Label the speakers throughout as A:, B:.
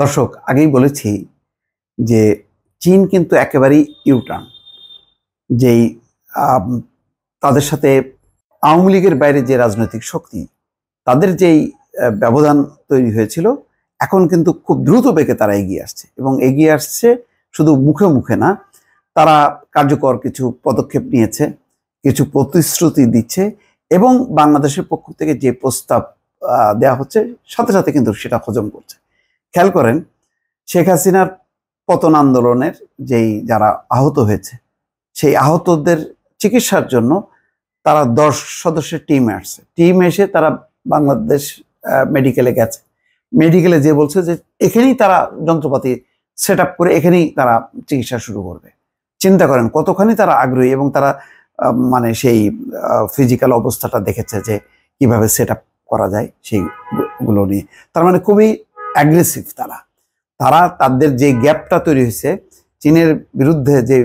A: দর্শক আগেই বলেছি যে চীন কিন্তু একেবারেই ইউটার্ন যেই তাদের সাথে আওয়ামী লীগের বাইরে যে রাজনৈতিক শক্তি তাদের যেই ব্যবধান তৈরি হয়েছিল এখন কিন্তু খুব দ্রুত বেগে তারা এগিয়ে আসছে এবং এগিয়ে আসছে শুধু মুখে মুখে না তারা কার্যকর কিছু পদক্ষেপ নিয়েছে কিছু প্রতিশ্রুতি দিচ্ছে এবং বাংলাদেশের পক্ষ থেকে যে প্রস্তাব দেয়া হচ্ছে সাথে সাথে কিন্তু সেটা হজম করছে খেয়াল করেন শেখ হাসিনার পতন আন্দোলনের যেই যারা আহত হয়েছে সেই আহতদের চিকিৎসার জন্য তারা দশ সদস্যের টিম আসছে টিম এসে তারা বাংলাদেশ মেডিকেলে গেছে মেডিকেলে যে বলছে যে এখানেই তারা যন্ত্রপাতি সেট করে এখানেই তারা চিকিৎসা শুরু করবে চিন্তা করেন কতখানি তারা আগ্রহী এবং তারা মানে সেই ফিজিক্যাল অবস্থাটা দেখেছে যে কিভাবে সেট করা যায় সেইগুলো নিয়ে তার মানে খুবই অ্যাগ্রেসিভ তারা তারা তাদের যে গ্যাপটা তৈরি হয়েছে চীনের বিরুদ্ধে যে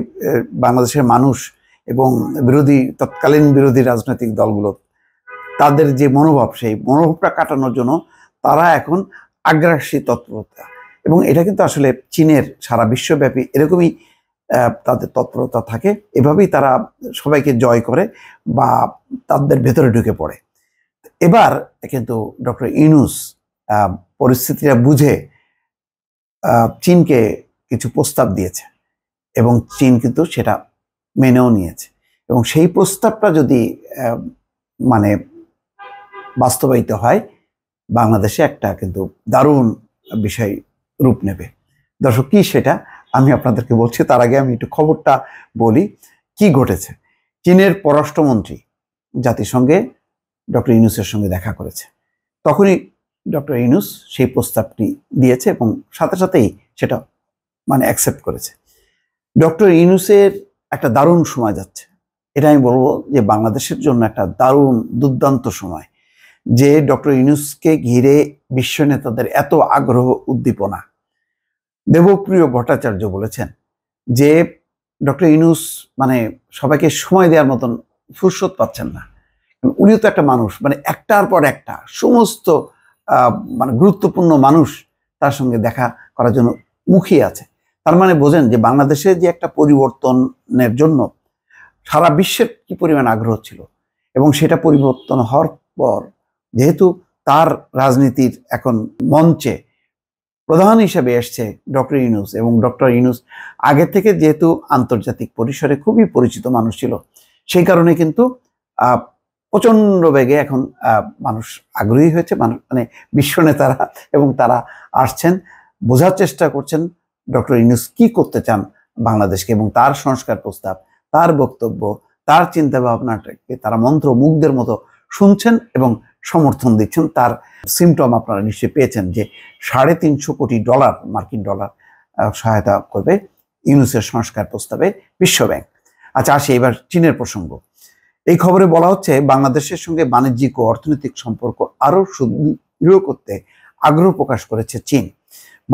A: বাংলাদেশের মানুষ এবং বিরোধী তৎকালীন বিরোধী রাজনৈতিক দলগুলো তাদের যে মনোভাব সেই মনোভাবটা কাটানোর জন্য তারা এখন আগ্রাসী তৎপরতা এবং এটা কিন্তু আসলে চীনের সারা বিশ্বব্যাপী এরকমই তাদের তৎপরতা থাকে এভাবেই তারা সবাইকে জয় করে বা তাদের ভেতরে ঢুকে পড়ে এবার কিন্তু ডক্টর ইনুস পরিস্থিতিটা বুঝে চীনকে কিছু প্রস্তাব দিয়েছে এবং চীন কিন্তু সেটা মেনেও নিয়েছে এবং সেই প্রস্তাবটা যদি মানে বাস্তবায়িত হয় বাংলাদেশে একটা কিন্তু দারুণ বিষয় রূপ নেবে দর্শক কী সেটা আমি আপনাদেরকে বলছি তার আগে আমি একটু খবরটা বলি কি ঘটেছে চীনের পররাষ্ট্রমন্ত্রী জাতিসংঘে ডক্টর ইউনুসের সঙ্গে দেখা করেছে তখনই ডক্টর ইনুস সেই প্রস্তাবটি দিয়েছে এবং সাথে সাথেই সেটা মানে অ্যাকসেপ্ট করেছে ডক্টর ইনুসের একটা দারুণ সময় যাচ্ছে এটা আমি বলবো যে বাংলাদেশের জন্য একটা দারুণ দুর্দান্ত সময় যে ডক্টর ইনুসকে ঘিরে বিশ্ব নেতাদের এত আগ্রহ উদ্দীপনা দেবপ্রিয় ভট্টাচার্য বলেছেন যে ডক্টর ইনুস মানে সবাইকে সময় দেওয়ার মতন ফুরসত পাচ্ছেন না উনিও তো একটা মানুষ মানে একটার পর একটা সমস্ত মানে গুরুত্বপূর্ণ মানুষ তার সঙ্গে দেখা করার জন্য মুখিয়ে আছে তার মানে বোঝেন যে বাংলাদেশে যে একটা পরিবর্তনের জন্য সারা বিশ্বের কি পরিমাণ আগ্রহ ছিল এবং সেটা পরিবর্তন হওয়ার পর যেহেতু তার রাজনীতির এখন মঞ্চে প্রধান হিসেবে এসছে ডক্টর ইনুস এবং ডক্টর ইনুস আগে থেকে যেহেতু আন্তর্জাতিক পরিসরে খুবই পরিচিত মানুষ ছিল সেই কারণে কিন্তু প্রচণ্ড বেগে এখন মানুষ আগ্রহী হয়েছে মানে বিশ্ব নেতারা এবং তারা আসছেন বোঝার চেষ্টা করছেন ডক্টর ইউনুস কি করতে চান বাংলাদেশকে এবং তার সংস্কার প্রস্তাব তার বক্তব্য তার চিন্তা ভাবনাটাকে তারা মন্ত্র মুগ্ধের মতো শুনছেন এবং সমর্থন দিচ্ছেন তার সিমটম আপনারা নিশ্চয়ই পেয়েছেন যে সাড়ে তিনশো কোটি ডলার মার্কিন ডলার সহায়তা করবে ইউনুসের সংস্কার প্রস্তাবে বিশ্বব্যাংক আচ্ছা আসি এবার চীনের প্রসঙ্গ এই খবরে বলা হচ্ছে বাংলাদেশের সঙ্গে বাণিজ্যিক ও অর্থনৈতিক সম্পর্ক আরও সুদৃঢ় করতে আগ্রহ প্রকাশ করেছে চীন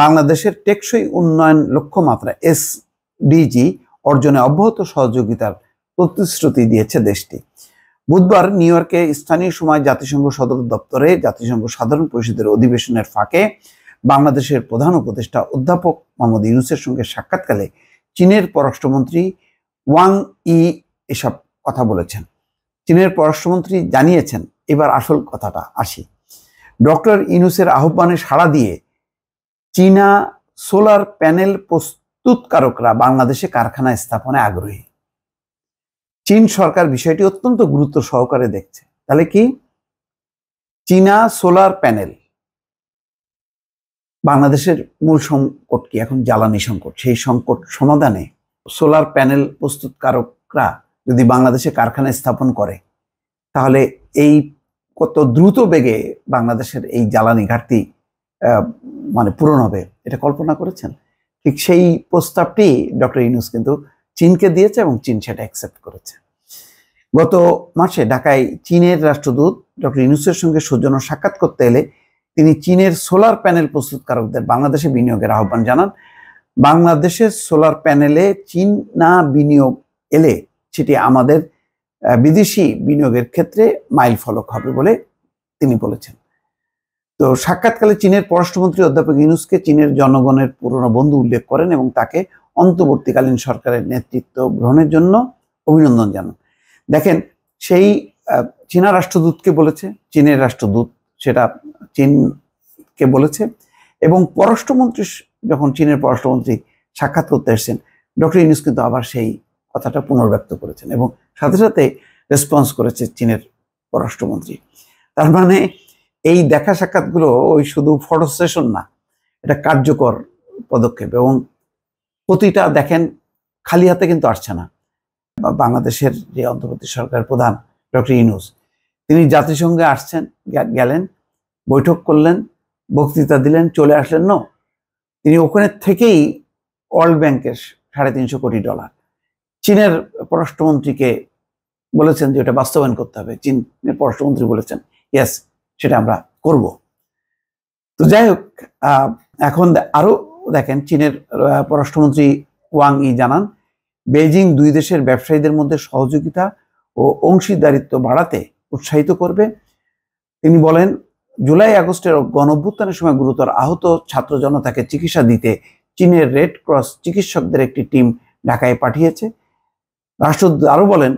A: বাংলাদেশের টেকসই উন্নয়ন লক্ষ্যমাত্রা এসডিজি অর্জনে অব্যাহত সহযোগিতার প্রতিশ্রুতি দিয়েছে দেশটি বুধবার নিউ ইয়র্কে স্থানীয় সময় জাতিসংঘ সদর দপ্তরে জাতিসংঘ সাধারণ পরিষদের অধিবেশনের ফাঁকে বাংলাদেশের প্রধান উপদেষ্টা অধ্যাপক মোহাম্মদ ইউনুসের সঙ্গে সাক্ষাৎকালে চীনের পররাষ্ট্রমন্ত্রী ওয়াং ই এসব কথা বলেছেন চীনের পররাষ্ট্রমন্ত্রী জানিয়েছেন এবার আসল কথাটা আসি ডক্টর ইনুসের আহ্বানে সাড়া দিয়ে চীনা সোলার প্যানেল প্রস্তুতকারকরা বাংলাদেশে কারখানা স্থাপনে আগ্রহী চীন সরকার বিষয়টি অত্যন্ত গুরুত্ব সহকারে দেখছে তাহলে কি চীনা সোলার প্যানেল বাংলাদেশের মূল সংকট কি এখন জ্বালানি সংকট সেই সংকট সমাধানে সোলার প্যানেল প্রস্তুতকারকরা যদি বাংলাদেশে কারখানা স্থাপন করে তাহলে এই কত দ্রুত বেগে বাংলাদেশের এই জ্বালানি ঘাটতি মানে পূরণ হবে এটা কল্পনা করেছেন ঠিক সেই প্রস্তাবটি ডক্টর ইউনুস কিন্তু চীনকে দিয়েছে এবং চীন সেটা অ্যাকসেপ্ট করেছে গত মাসে ঢাকায় চীনের রাষ্ট্রদূত ডক্টর ইউনুসের সঙ্গে সৌজন্য সাক্ষাৎ করতে এলে তিনি চীনের সোলার প্যানেল প্রস্তুতকারকদের বাংলাদেশে বিনিয়োগের আহ্বান জানান বাংলাদেশের সোলার প্যানেলে চীন না বিনিয়োগ এলে সেটি আমাদের বিদেশি বিনিয়োগের ক্ষেত্রে মাইল ফলক হবে বলে তিনি বলেছেন তো সাক্ষাৎকালে চীনের পররাষ্ট্রমন্ত্রী অধ্যাপক ইউনুসকে চীনের জনগণের পুরনো বন্ধু উল্লেখ করেন এবং তাকে অন্তর্বর্তীকালীন সরকারের নেতৃত্ব গ্রহণের জন্য অভিনন্দন জানান দেখেন সেই চীনা রাষ্ট্রদূতকে বলেছে চীনের রাষ্ট্রদূত সেটা চীনকে বলেছে এবং পররাষ্ট্রমন্ত্রী যখন চীনের পররাষ্ট্রমন্ত্রী সাক্ষাৎ করতে এসছেন ডক্টর ইউনুস কিন্তু আবার সেই কথাটা পুনর্ব্যক্ত করেছেন এবং সাথে সাথে রেসপন্স করেছে চীনের পররাষ্ট্রমন্ত্রী তার মানে এই দেখা সাক্ষাৎগুলো ওই শুধু ফটো সেশন না এটা কার্যকর পদক্ষেপ এবং প্রতিটা দেখেন খালি হাতে কিন্তু আসছে না বাংলাদেশের যে অন্তর্বর্তী সরকার প্রধান ডক্টর ইনুস তিনি জাতিসংঘে আসছেন গেলেন বৈঠক করলেন বক্তৃতা দিলেন চলে আসলেন ন তিনি ওখানে থেকেই ওয়ার্ল্ড ব্যাংকের সাড়ে তিনশো কোটি ডলার চীনের পররাষ্ট্রমন্ত্রীকে বলেছেন যে এটা বাস্তবায়ন করতে হবে চীনের পররাষ্ট্রমন্ত্রী বলেছেন ইয়াস সেটা আমরা করব তো যাই হোক এখন আরও দেখেন চীনের পররাষ্ট্রমন্ত্রী ওয়াং ই জানান বেজিং দুই দেশের ব্যবসায়ীদের মধ্যে সহযোগিতা ও অংশীদারিত্ব বাড়াতে উৎসাহিত করবে তিনি বলেন জুলাই আগস্টের গণ সময় গুরুতর আহত ছাত্র জনতাকে চিকিৎসা দিতে চীনের রেড ক্রস চিকিৎসকদের একটি টিম ঢাকায় পাঠিয়েছে রাষ্ট্রদূত আরও বলেন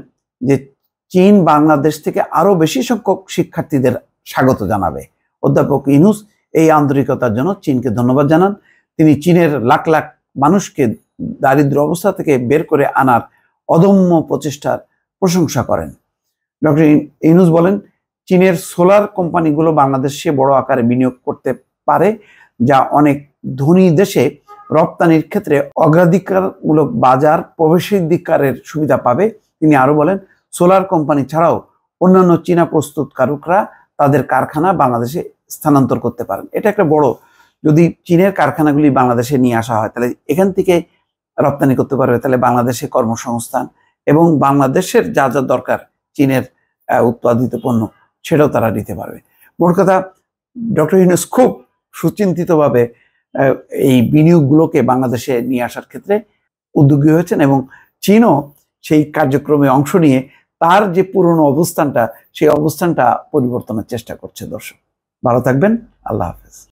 A: যে চীন বাংলাদেশ থেকে আরও বেশি সংখ্যক শিক্ষার্থীদের স্বাগত জানাবে অধ্যাপক ইনুস এই আন্তরিকতার জন্য চীনকে ধন্যবাদ জানান তিনি চীনের লাখ লাখ মানুষকে দারিদ্র অবস্থা থেকে বের করে আনার অদম্য প্রচেষ্টার প্রশংসা করেন ডক্টর ইনুস বলেন চীনের সোলার কোম্পানিগুলো বাংলাদেশে বড় আকারে বিনিয়োগ করতে পারে যা অনেক ধনী দেশে রপ্তানির ক্ষেত্রে অগ্রাধিকারমূলক বাজার প্রবেশাধিকারের সুবিধা পাবে তিনি আরও বলেন সোলার কোম্পানি ছাড়াও অন্যান্য চীনা প্রস্তুতকারকরা তাদের কারখানা বাংলাদেশে স্থানান্তর করতে পারেন এটা একটা বড় যদি চীনের কারখানাগুলি বাংলাদেশে নিয়ে আসা হয় তাহলে এখান থেকে রপ্তানি করতে পারবে তাহলে বাংলাদেশে কর্মসংস্থান এবং বাংলাদেশের যা যা দরকার চীনের উৎপাদিত পণ্য সেটাও তারা নিতে পারবে মোট কথা ডক্টর ইউনুস খুব সুচিন্তিতভাবে এই বিনিয়োগগুলোকে বাংলাদেশে নিয়ে আসার ক্ষেত্রে উদ্যোগী হয়েছেন এবং চীনও সেই কার্যক্রমে অংশ নিয়ে তার যে পুরনো অবস্থানটা সেই অবস্থানটা পরিবর্তনের চেষ্টা করছে দর্শক ভালো থাকবেন আল্লাহ হাফেজ